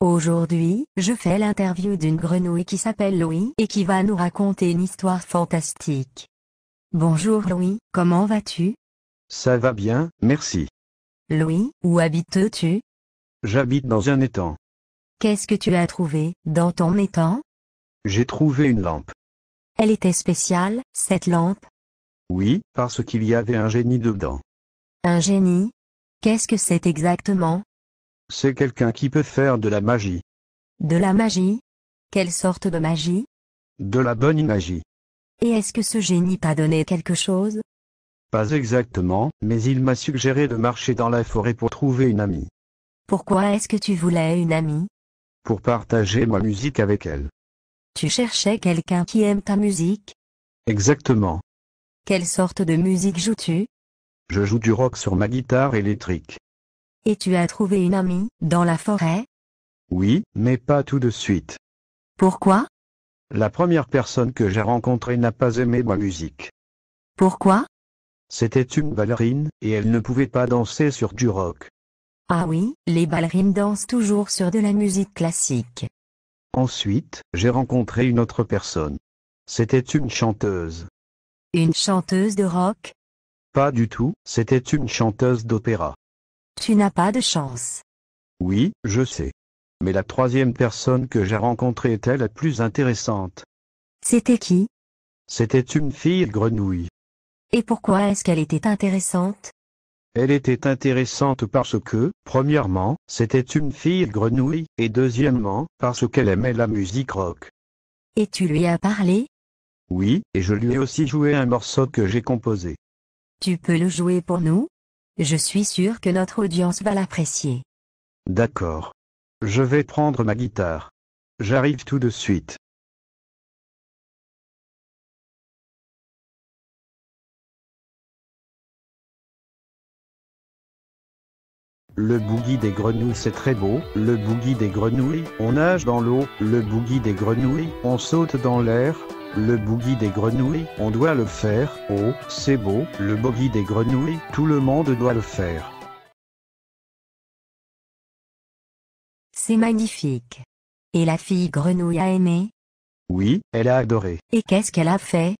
Aujourd'hui, je fais l'interview d'une grenouille qui s'appelle Louis et qui va nous raconter une histoire fantastique. Bonjour Louis, comment vas-tu Ça va bien, merci. Louis, où habites-tu J'habite dans un étang. Qu'est-ce que tu as trouvé dans ton étang J'ai trouvé une lampe. Elle était spéciale, cette lampe Oui, parce qu'il y avait un génie dedans. Un génie Qu'est-ce que c'est exactement c'est quelqu'un qui peut faire de la magie. De la magie Quelle sorte de magie De la bonne magie. Et est-ce que ce génie t'a donné quelque chose Pas exactement, mais il m'a suggéré de marcher dans la forêt pour trouver une amie. Pourquoi est-ce que tu voulais une amie Pour partager ma musique avec elle. Tu cherchais quelqu'un qui aime ta musique Exactement. Quelle sorte de musique joues-tu Je joue du rock sur ma guitare électrique. Et tu as trouvé une amie, dans la forêt Oui, mais pas tout de suite. Pourquoi La première personne que j'ai rencontrée n'a pas aimé ma musique. Pourquoi C'était une ballerine, et elle ne pouvait pas danser sur du rock. Ah oui, les ballerines dansent toujours sur de la musique classique. Ensuite, j'ai rencontré une autre personne. C'était une chanteuse. Une chanteuse de rock Pas du tout, c'était une chanteuse d'opéra. Tu n'as pas de chance. Oui, je sais. Mais la troisième personne que j'ai rencontrée était la plus intéressante. C'était qui C'était une fille grenouille. Et pourquoi est-ce qu'elle était intéressante Elle était intéressante parce que, premièrement, c'était une fille grenouille, et deuxièmement, parce qu'elle aimait la musique rock. Et tu lui as parlé Oui, et je lui ai aussi joué un morceau que j'ai composé. Tu peux le jouer pour nous je suis sûr que notre audience va l'apprécier. D'accord. Je vais prendre ma guitare. J'arrive tout de suite. Le boogie des grenouilles c'est très beau, le boogie des grenouilles, on nage dans l'eau, le boogie des grenouilles, on saute dans l'air, le boogie des grenouilles, on doit le faire, oh, c'est beau, le boogie des grenouilles, tout le monde doit le faire. C'est magnifique. Et la fille grenouille a aimé Oui, elle a adoré. Et qu'est-ce qu'elle a fait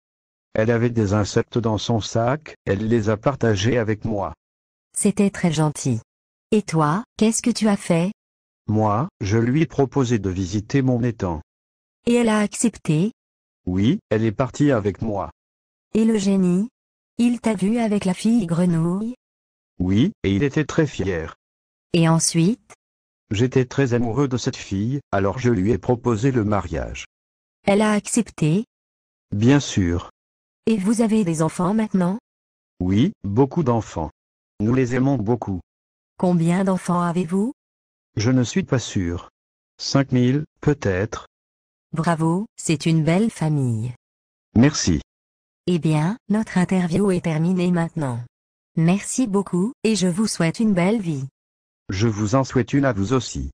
Elle avait des insectes dans son sac, elle les a partagés avec moi. C'était très gentil. Et toi, qu'est-ce que tu as fait Moi, je lui ai proposé de visiter mon étang. Et elle a accepté oui, elle est partie avec moi. Et le génie Il t'a vu avec la fille grenouille Oui, et il était très fier. Et ensuite J'étais très amoureux de cette fille, alors je lui ai proposé le mariage. Elle a accepté Bien sûr. Et vous avez des enfants maintenant Oui, beaucoup d'enfants. Nous les aimons beaucoup. Combien d'enfants avez-vous Je ne suis pas sûr. Cinq mille, peut-être, Bravo, c'est une belle famille. Merci. Eh bien, notre interview est terminée maintenant. Merci beaucoup, et je vous souhaite une belle vie. Je vous en souhaite une à vous aussi.